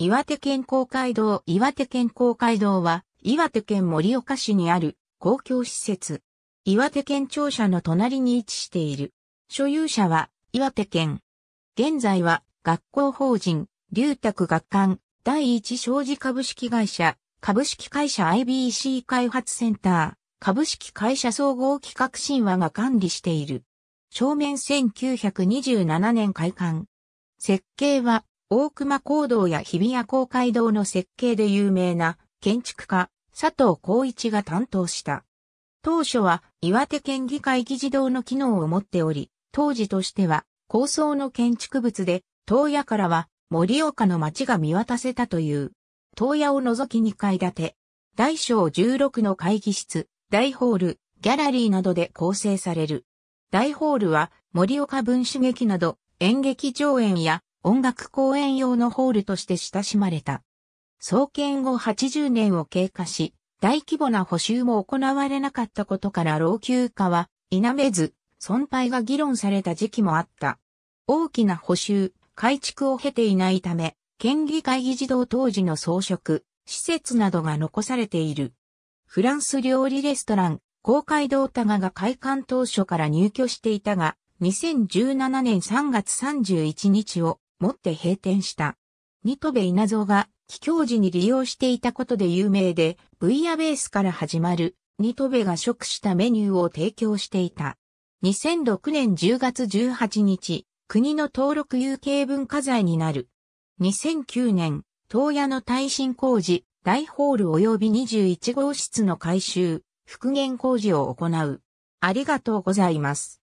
岩手県公会堂岩手県公会堂は、岩手県盛岡市にある公共施設。岩手県庁舎の隣に位置している。所有者は岩手県。現在は学校法人、龍卓学館、第一商事株式会社、株式会社 IBC 開発センター、株式会社総合企画神話が管理している。正面1927年開館。設計は大熊公道や日比谷公会堂の設計で有名な建築家佐藤光一が担当した。当初は岩手県議会議事堂の機能を持っており、当時としては高層の建築物で、東野からは森岡の町が見渡せたという。東野を除き2階建て、大小16の会議室、大ホール、ギャラリーなどで構成される。大ホールは森岡文史劇など演劇上演や音楽公演用のホールとして親しまれた。創建後80年を経過し、大規模な補修も行われなかったことから老朽化は否めず、損廃が議論された時期もあった。大きな補修、改築を経ていないため、県議会議事堂当時の装飾、施設などが残されている。フランス料理レストラン、公会堂多賀が開館当初から入居していたが、2017年3月31日を持って閉店した。ニトベ稲造が帰郷時に利用していたことで有名で、ブイヤベースから始まるニトベが食したメニューを提供していた。2006年10月18日、国の登録有形文化財になる。2009年、東屋の耐震工事、大ホール及び21号室の改修、復元工事を行う。ありがとうございます。